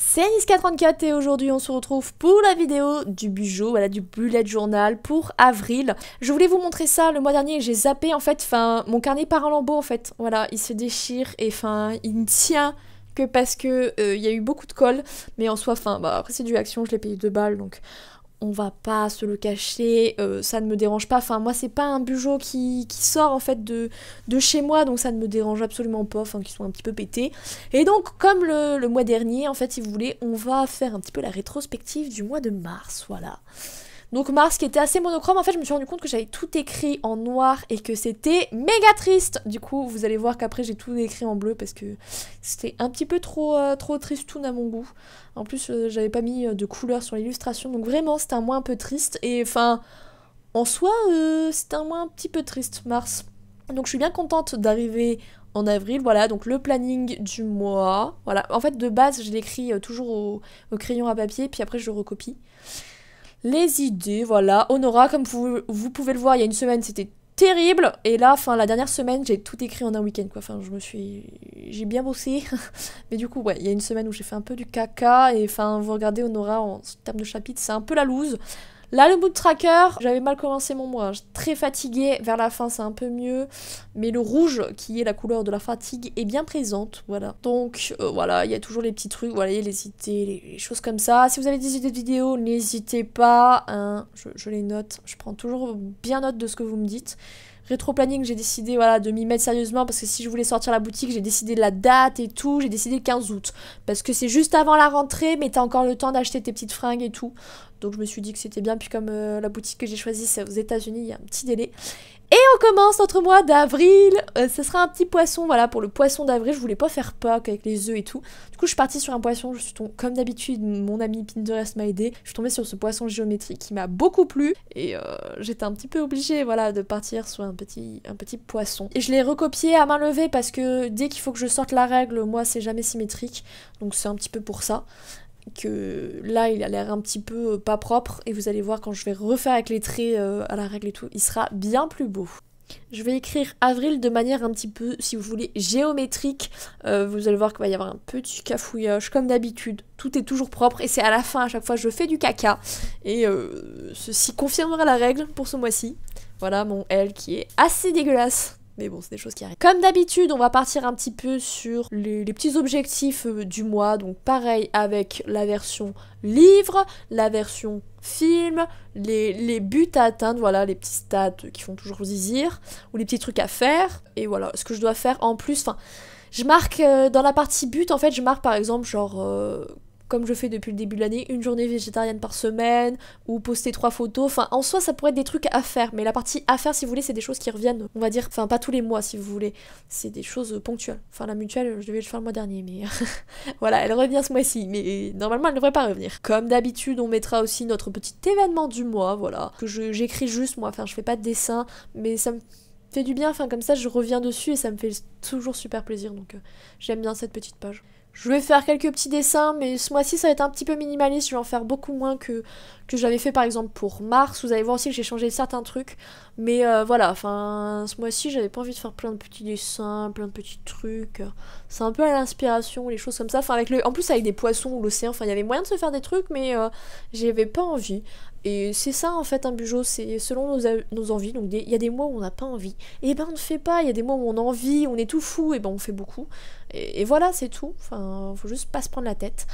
C'est Niska34 et aujourd'hui on se retrouve pour la vidéo du Bujo, voilà, du bullet journal pour avril. Je voulais vous montrer ça le mois dernier, j'ai zappé en fait, enfin mon carnet part en lambeau en fait, voilà, il se déchire et enfin il ne tient que parce que euh, il y a eu beaucoup de colle, mais en soi, enfin bah, après c'est du action, je l'ai payé 2 balles donc on va pas se le cacher, euh, ça ne me dérange pas. Enfin, moi, c'est pas un bugeot qui, qui, sort en fait de, de chez moi, donc ça ne me dérange absolument pas, enfin, qu'ils soient un petit peu pétés. Et donc, comme le, le, mois dernier, en fait, si vous voulez, on va faire un petit peu la rétrospective du mois de mars, voilà. Donc Mars qui était assez monochrome, en fait je me suis rendu compte que j'avais tout écrit en noir et que c'était méga triste. Du coup vous allez voir qu'après j'ai tout écrit en bleu parce que c'était un petit peu trop, triste euh, trop tristoun à mon goût. En plus euh, j'avais pas mis euh, de couleur sur l'illustration donc vraiment c'était un mois un peu triste et enfin en soi c'était un mois un petit peu triste Mars. Donc je suis bien contente d'arriver en avril. Voilà, donc le planning du mois. Voilà, en fait, de base, je l'écris toujours au, au, crayon à papier, puis après, je le recopie les idées, voilà. Honora, comme vous, vous pouvez le voir, il y a une semaine, c'était terrible. Et là, enfin, la dernière semaine, j'ai tout écrit en un week-end, quoi. Enfin, je me suis. J'ai bien bossé. Mais du coup, ouais, il y a une semaine où j'ai fait un peu du caca. Et enfin, vous regardez Honora en termes de chapitre, c'est un peu la loose. Là, le mood tracker, j'avais mal commencé mon mois. Très fatiguée. Vers la fin, c'est un peu mieux. Mais le rouge, qui est la couleur de la fatigue, est bien présente. Voilà. Donc, euh, voilà, il y a toujours les petits trucs. Voilà, les idées, les, choses comme ça. Si vous avez des idées de vidéos, n'hésitez pas. Hein. je, les note. Je prends toujours bien note de ce que vous me dites rétro-planning, j'ai décidé voilà, de m'y mettre sérieusement parce que si je voulais sortir la boutique, j'ai décidé de la date et tout, j'ai décidé le 15 août. Parce que c'est juste avant la rentrée, mais t'as encore le temps d'acheter tes petites fringues et tout. Donc je me suis dit que c'était bien. Puis comme euh, la boutique que j'ai choisie, c'est aux États-Unis, il y a un petit délai. Et on commence notre mois d'avril. Euh, ce sera un petit poisson, voilà, pour le poisson d'avril. Je voulais pas faire Pâques avec les œufs et tout. Du coup, je suis partie sur un poisson. Je suis comme d'habitude, mon ami Pinterest m'a aidé. Je suis tombée sur ce poisson géométrique qui m'a beaucoup plu. Et euh, j'étais un petit peu obligée, voilà, de partir sur un petit, un petit poisson. Et je l'ai recopié à main levée parce que dès qu'il faut que je sorte la règle, moi, c'est jamais symétrique. Donc c'est un petit peu pour ça que là il a l'air un petit peu euh, pas propre et vous allez voir quand je vais refaire avec les traits euh, à la règle et tout, il sera bien plus beau. Je vais écrire avril de manière un petit peu, si vous voulez, géométrique. Euh, vous allez voir qu'il va y avoir un petit cafouillage, comme d'habitude. Tout est toujours propre et c'est à la fin, à chaque fois, je fais du caca. Et ceci confirmera la règle pour ce mois-ci. Voilà mon L qui est assez dégueulasse. Mais bon, c'est des choses qui arrivent. Comme d'habitude, on va partir un petit peu sur les, petits objectifs euh, du mois. Donc pareil avec la version livre, la version film, les, buts à atteindre, voilà, les petits stats qui font toujours zizir, ou les petits trucs à faire, et voilà, ce que je dois faire en plus, enfin, je marque euh, dans la partie but, en fait, je marque par exemple, genre, euh, comme je fais depuis le début de l'année, une journée végétarienne par semaine, ou poster trois photos. Enfin, en soi, ça pourrait être des trucs à faire, mais la partie à faire, si vous voulez, c'est des choses qui reviennent, on va dire, enfin, pas tous les mois, si vous voulez. C'est des choses ponctuelles. Enfin, la mutuelle, je devais le faire le mois dernier, mais voilà, elle revient ce mois-ci, mais normalement, elle ne devrait pas revenir. Comme d'habitude, on mettra aussi notre petit événement du mois, voilà, que j'écris juste moi, enfin, je fais pas de dessin, mais ça me fait du bien, enfin, comme ça, je reviens dessus et ça me fait toujours super plaisir, donc euh, j'aime bien cette petite page. Je vais faire quelques petits dessins, mais ce mois-ci ça va être un petit peu minimaliste, je vais en faire beaucoup moins que, que j'avais fait par exemple pour Mars. Vous allez voir aussi que j'ai changé certains trucs, mais euh, voilà, enfin ce mois-ci j'avais pas envie de faire plein de petits dessins, plein de petits trucs. C'est un peu à l'inspiration, les choses comme ça. Enfin, avec le... En plus avec des poissons ou l'océan, enfin il y avait moyen de se faire des trucs, mais euh, j'avais pas envie. Et c'est ça en fait un Bujo, c'est selon nos, nos, envies. Donc il y a des mois où on n'a pas envie, et eh ben on ne fait pas. Il y a des mois où on a envie, on est tout fou, et eh ben on fait beaucoup. Et, voilà, c'est tout. Enfin, faut juste pas se prendre la tête.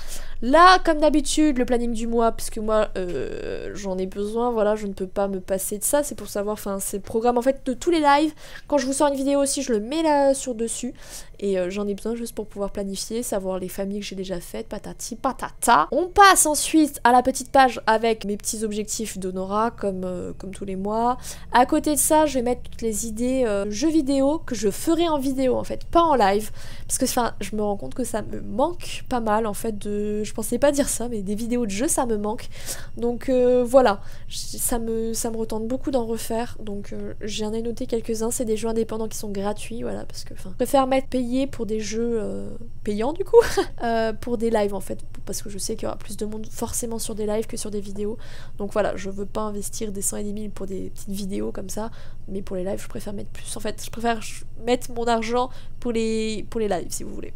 Là, comme d'habitude, le planning du mois, puisque moi, euh, j'en ai besoin. Voilà, je ne peux pas me passer de ça. C'est pour savoir, enfin, c'est le programme en fait de tous les lives. Quand je vous sors une vidéo aussi, je le mets là sur dessus. Et euh, j'en ai besoin juste pour pouvoir planifier, savoir les familles que j'ai déjà faites, patati patata. On passe ensuite à la petite page avec mes petits objectifs d'Honora, comme, euh, comme tous les mois. À côté de ça, je vais mettre toutes les idées jeux vidéo que je ferai en vidéo en fait, pas en live. Parce que enfin, je me rends compte que ça me manque pas mal en fait de. Je pensais pas dire ça, mais des vidéos de jeux, ça me manque. Donc euh, voilà, ça me, ça me retente beaucoup d'en refaire. Donc euh, j'en ai noté quelques-uns. C'est des jeux indépendants qui sont gratuits, voilà, parce que enfin, je préfère mettre payé pour des jeux euh, payants du coup, pour des lives en fait, parce que je sais qu'il y aura plus de monde forcément sur des lives que sur des vidéos. Donc voilà, je veux pas investir des cent et des mille pour des petites vidéos comme ça, mais pour les lives, je préfère mettre plus. En fait, je préfère mettre mon argent pour les, pour les lives, si vous voulez.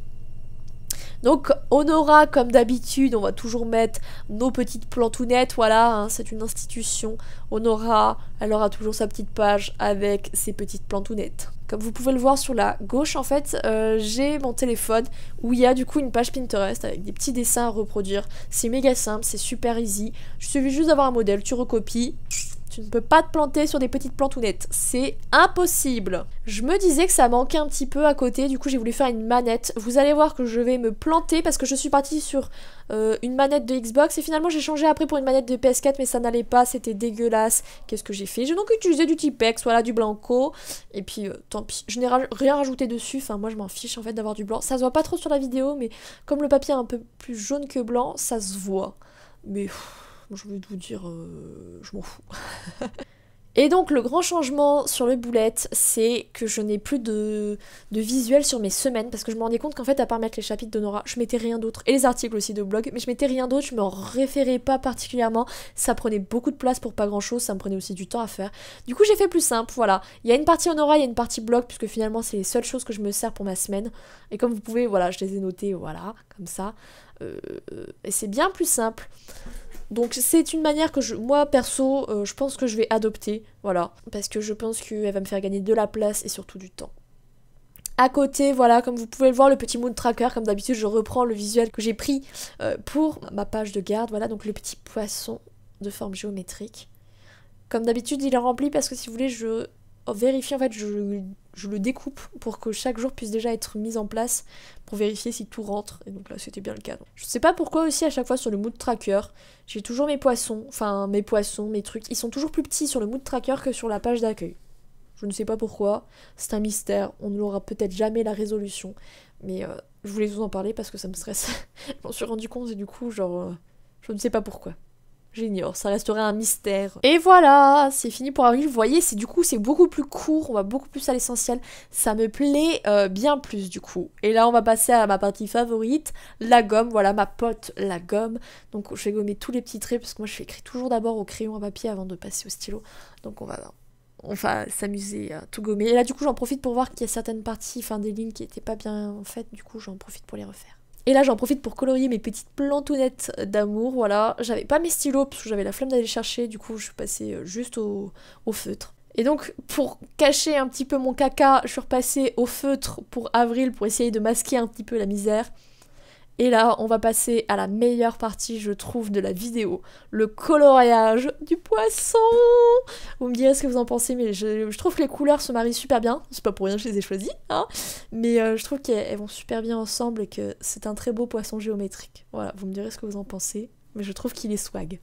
Donc on comme d'habitude, on va toujours mettre nos petites plantounettes, voilà, hein, c'est une institution. Honora elle aura toujours sa petite page avec ses petites plantounettes. Comme vous pouvez le voir sur la gauche en fait, euh, j'ai mon téléphone où il y a du coup une page Pinterest avec des petits dessins à reproduire. C'est méga simple, c'est super easy. Je suffit juste d'avoir un modèle, tu recopies, je ne peux pas te planter sur des petites plantounettes. C'est impossible. Je me disais que ça manquait un petit peu à côté, du coup j'ai voulu faire une manette. Vous allez voir que je vais me planter parce que je suis partie sur euh, une manette de Xbox et finalement j'ai changé après pour une manette de PS4 mais ça n'allait pas, c'était dégueulasse. Qu'est-ce que j'ai fait J'ai donc utilisé du Tipex, voilà, du Blanco. Et puis euh, tant pis, je n'ai rien rajouté dessus, enfin moi je m'en fiche en fait d'avoir du blanc. Ça se voit pas trop sur la vidéo mais comme le papier est un peu plus jaune que blanc, ça se voit. Mais... Je voulais vous dire, euh, je m'en fous. Et donc le grand changement sur le boulette, c'est que je n'ai plus de, visuel sur mes semaines, parce que je me rendais compte qu'en fait, à part mettre les chapitres de Nora, je mettais rien d'autre, et les articles aussi de blog, mais je mettais rien d'autre, je m'en référais pas particulièrement, ça prenait beaucoup de place pour pas grand-chose, ça me prenait aussi du temps à faire. Du coup j'ai fait plus simple, voilà. Il y a une partie Honora, il y a une partie blog, puisque finalement c'est les seules choses que je me sers pour ma semaine, et comme vous pouvez, voilà, je les ai notées, voilà, comme ça. Euh, et c'est bien plus simple. Donc c'est une manière que je, moi perso, euh, je pense que je vais adopter, voilà, parce que je pense qu'elle va me faire gagner de la place et surtout du temps. À côté, voilà, comme vous pouvez le voir, le petit mood tracker, comme d'habitude, je reprends le visuel que j'ai pris euh, pour ma page de garde, voilà, donc le petit poisson de forme géométrique. Comme d'habitude, il est rempli parce que si vous voulez, je vérifier, en fait, je, le découpe pour que chaque jour puisse déjà être mis en place pour vérifier si tout rentre. Et donc là, c'était bien le cas. Je sais pas pourquoi aussi, à chaque fois, sur le mood tracker, j'ai toujours mes poissons, enfin, mes poissons, mes trucs. Ils sont toujours plus petits sur le mood tracker que sur la page d'accueil. Je ne sais pas pourquoi, c'est un mystère, on ne l'aura peut-être jamais la résolution, mais euh, je voulais vous en parler parce que ça me stresse. je m'en suis rendu compte et du coup, genre, euh, je ne sais pas pourquoi. J'ignore, ça resterait un mystère. Et voilà, c'est fini pour avril. Vous voyez, c'est du coup, c'est beaucoup plus court, on va beaucoup plus à l'essentiel. Ça me plaît euh, bien plus du coup. Et là, on va passer à ma partie favorite, la gomme. Voilà, ma pote, la gomme. Donc, je vais gommer tous les petits traits parce que moi, je fais écrire toujours d'abord au crayon à papier avant de passer au stylo. Donc, on va on va s'amuser à tout gommer. Et là, du coup, j'en profite pour voir qu'il y a certaines parties, enfin des lignes qui n'étaient pas bien faites. Du coup, j'en profite pour les refaire. Et là, j'en profite pour colorier mes petites plantounettes d'amour, voilà. J'avais pas mes stylos parce que j'avais la flemme d'aller chercher, du coup, je suis passée euh, juste au, au feutre. Et donc, pour cacher un petit peu mon caca, je suis repassée au feutre pour avril pour essayer de masquer un petit peu la misère. Et là, on va passer à la meilleure partie, je trouve, de la vidéo, le coloriage du poisson. Vous me direz ce que vous en pensez, mais je, trouve que les couleurs se marient super bien. C'est pas pour rien que je les ai choisies, hein. Mais euh, je trouve qu'elles vont super bien ensemble et que c'est un très beau poisson géométrique. Voilà, vous me direz ce que vous en pensez, mais je trouve qu'il est swag.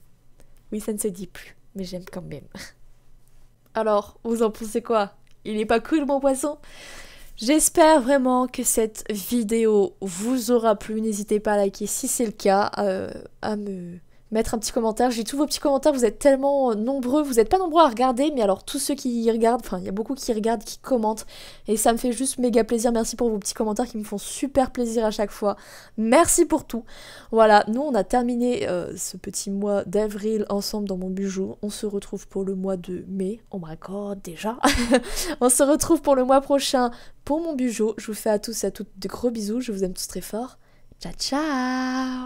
Oui, ça ne se dit plus, mais j'aime quand même. Alors, vous en pensez quoi Il n'est pas cool mon poisson J'espère vraiment que cette vidéo vous aura plu. N'hésitez pas à liker si c'est le cas, euh, à me mettre un petit commentaire. J'ai tous vos petits commentaires, vous êtes tellement euh, nombreux, vous n'êtes pas nombreux à regarder, mais alors tous ceux qui y regardent, enfin il y a beaucoup qui regardent, qui commentent, et ça me fait juste méga plaisir. Merci pour vos petits commentaires qui me font super plaisir à chaque fois. Merci pour tout. Voilà, nous on a terminé euh, ce petit mois d'avril ensemble dans mon bujo. On se retrouve pour le mois de mai. Oh my god, déjà. on se retrouve pour le mois prochain pour mon bujo. Je vous fais à tous et à toutes de gros bisous. Je vous aime tous très fort. Ciao ciao